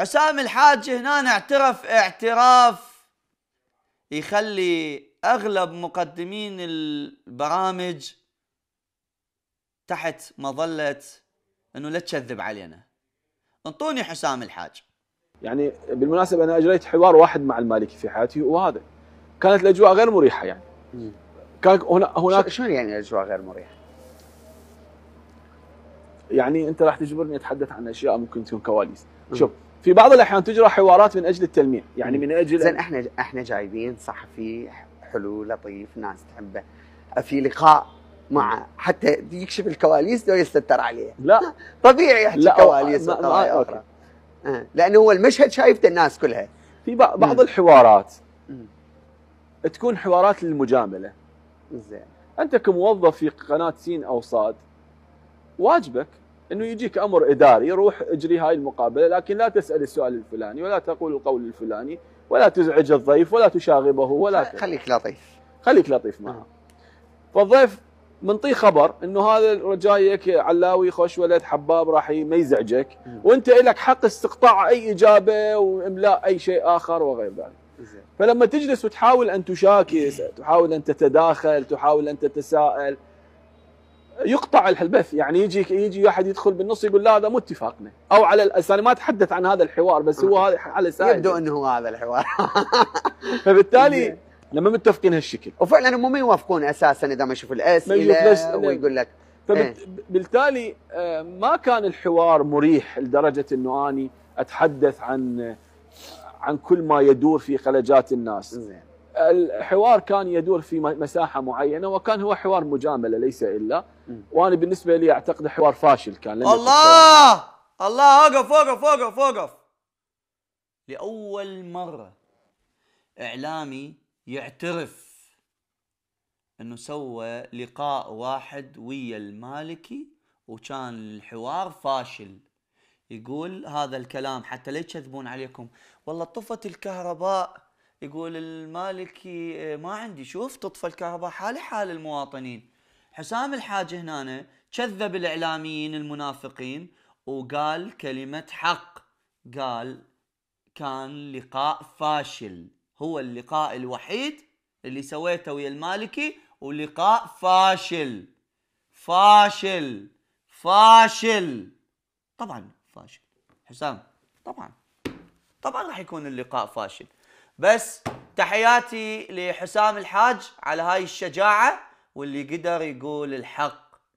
حسام الحاج هنا اعترف اعتراف يخلي اغلب مقدمين البرامج تحت مظله انه لا تكذب علينا انطوني حسام الحاج يعني بالمناسبه انا اجريت حوار واحد مع المالكي في حياتي وهذا كانت الاجواء غير مريحه يعني كان هنا هناك شلون يعني الاجواء غير مريحه؟ يعني انت راح تجبرني اتحدث عن اشياء ممكن تكون كواليس شوف في بعض الاحيان تجرى حوارات من اجل التلميع يعني من اجل زين احنا احنا جايبين صحفي حلو لطيف ناس تحبه آه، في لقاء مع حتى يكشف الكواليس لو يستتر عليه لا طبيعي يحكي لا كواليس لا اخرى آه، لانه هو المشهد شايفته الناس كلها في بعض م. الحوارات م. تكون حوارات للمجامله زين انت كموظف في قناه سين او صاد واجبك انه يجيك امر اداري روح اجري هاي المقابله لكن لا تسال السؤال الفلاني ولا تقول القول الفلاني ولا تزعج الضيف ولا تشاغبه ولا خليك لطيف خليك لطيف معه نعم. فالضيف منطيه خبر انه هذا رجايك علاوي خوش ولد حباب راح ما يزعجك وانت لك حق استقطاع اي اجابه واملاء اي شيء اخر وغير ذلك فلما تجلس وتحاول ان تشاكس تحاول ان تتداخل تحاول ان تتساءل يقطع البث يعني يجي يجي واحد يدخل بالنص يقول لا هذا مو اتفاقنا او على الاساس انا ما اتحدث عن هذا الحوار بس هو هذا على اساس يبدو انه هو هذا الحوار فبالتالي لما متفقين هالشكل وفعلا هم ما يوافقون اساسا اذا ما يشوفوا الاسئله ويقول لك فبالتالي إيه. آه، ما كان الحوار مريح لدرجه انه اني اتحدث عن عن كل ما يدور في خلجات الناس زين الحوار كان يدور في مساحه معينه وكان هو حوار مجامله ليس الا وانا بالنسبه لي اعتقد حوار فاشل كان الله الله اوقف اوقف اوقف اوقف لاول مره اعلامي يعترف انه سوى لقاء واحد ويا المالكي وكان الحوار فاشل يقول هذا الكلام حتى لا يكذبون عليكم والله طفت الكهرباء يقول المالكي إيه، ما عندي شوف تطفى الكهرباء حال حال المواطنين حسام الحاج هنا كذب الاعلاميين المنافقين وقال كلمه حق قال كان لقاء فاشل هو اللقاء الوحيد اللي سويته ويا المالكي ولقاء فاشل فاشل فاشل طبعا فاشل حسام طبعا طبعا راح يكون اللقاء فاشل بس تحياتي لحسام الحاج على هاي الشجاعه واللي قدر يقول الحق